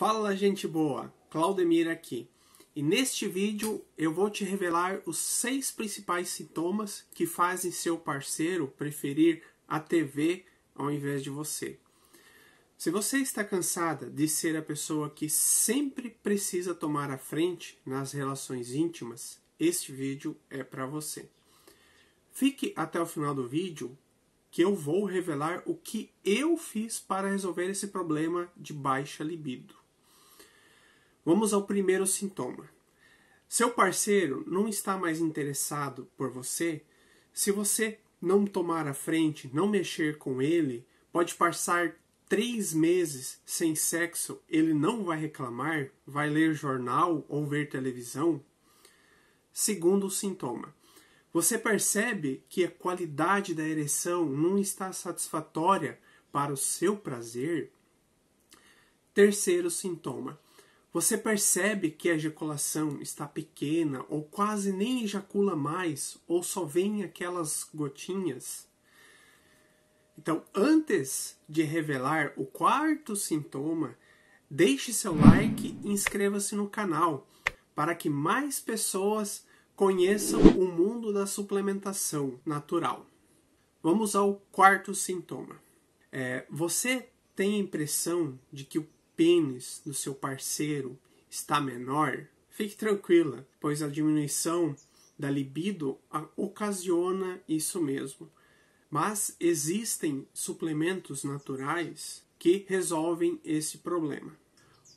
Fala gente boa, Claudemir aqui. E neste vídeo eu vou te revelar os seis principais sintomas que fazem seu parceiro preferir a TV ao invés de você. Se você está cansada de ser a pessoa que sempre precisa tomar a frente nas relações íntimas, este vídeo é para você. Fique até o final do vídeo que eu vou revelar o que eu fiz para resolver esse problema de baixa libido. Vamos ao primeiro sintoma. Seu parceiro não está mais interessado por você se você não tomar a frente, não mexer com ele, pode passar três meses sem sexo, ele não vai reclamar, vai ler jornal ou ver televisão. Segundo sintoma, você percebe que a qualidade da ereção não está satisfatória para o seu prazer. Terceiro sintoma, você percebe que a ejaculação está pequena ou quase nem ejacula mais ou só vem aquelas gotinhas? Então, antes de revelar o quarto sintoma, deixe seu like e inscreva-se no canal para que mais pessoas conheçam o mundo da suplementação natural. Vamos ao quarto sintoma. É, você tem a impressão de que o pênis do seu parceiro está menor, fique tranquila, pois a diminuição da libido ocasiona isso mesmo. Mas existem suplementos naturais que resolvem esse problema.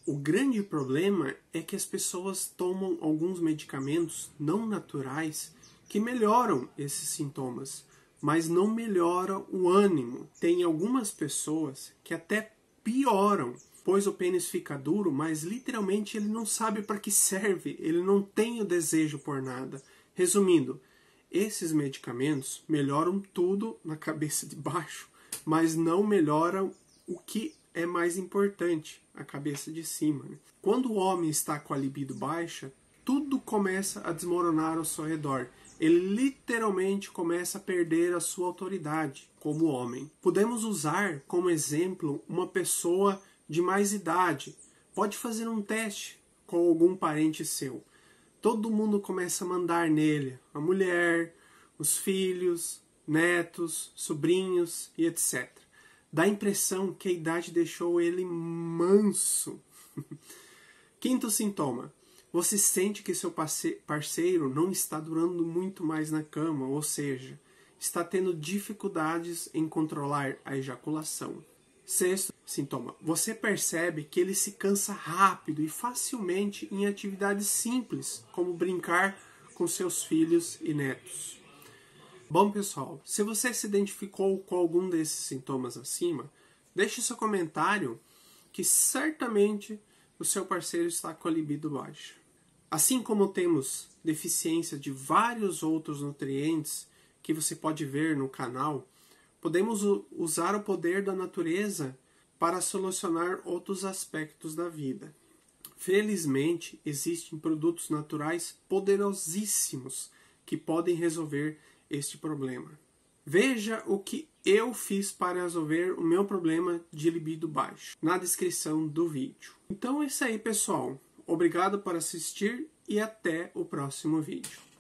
O grande problema é que as pessoas tomam alguns medicamentos não naturais que melhoram esses sintomas, mas não melhoram o ânimo. Tem algumas pessoas que até pioram pois o pênis fica duro, mas literalmente ele não sabe para que serve, ele não tem o desejo por nada. Resumindo, esses medicamentos melhoram tudo na cabeça de baixo, mas não melhoram o que é mais importante, a cabeça de cima. Né? Quando o homem está com a libido baixa, tudo começa a desmoronar ao seu redor. Ele literalmente começa a perder a sua autoridade como homem. Podemos usar como exemplo uma pessoa de mais idade. Pode fazer um teste com algum parente seu. Todo mundo começa a mandar nele, a mulher, os filhos, netos, sobrinhos e etc. Dá a impressão que a idade deixou ele manso. Quinto sintoma: você sente que seu parceiro não está durando muito mais na cama, ou seja, está tendo dificuldades em controlar a ejaculação. Sexto, sintoma. Você percebe que ele se cansa rápido e facilmente em atividades simples, como brincar com seus filhos e netos. Bom, pessoal, se você se identificou com algum desses sintomas acima, deixe seu comentário que certamente o seu parceiro está com a libido baixa. Assim como temos deficiência de vários outros nutrientes que você pode ver no canal, podemos usar o poder da natureza para solucionar outros aspectos da vida. Felizmente, existem produtos naturais poderosíssimos que podem resolver este problema. Veja o que eu fiz para resolver o meu problema de libido baixo na descrição do vídeo. Então é isso aí, pessoal. Obrigado por assistir e até o próximo vídeo.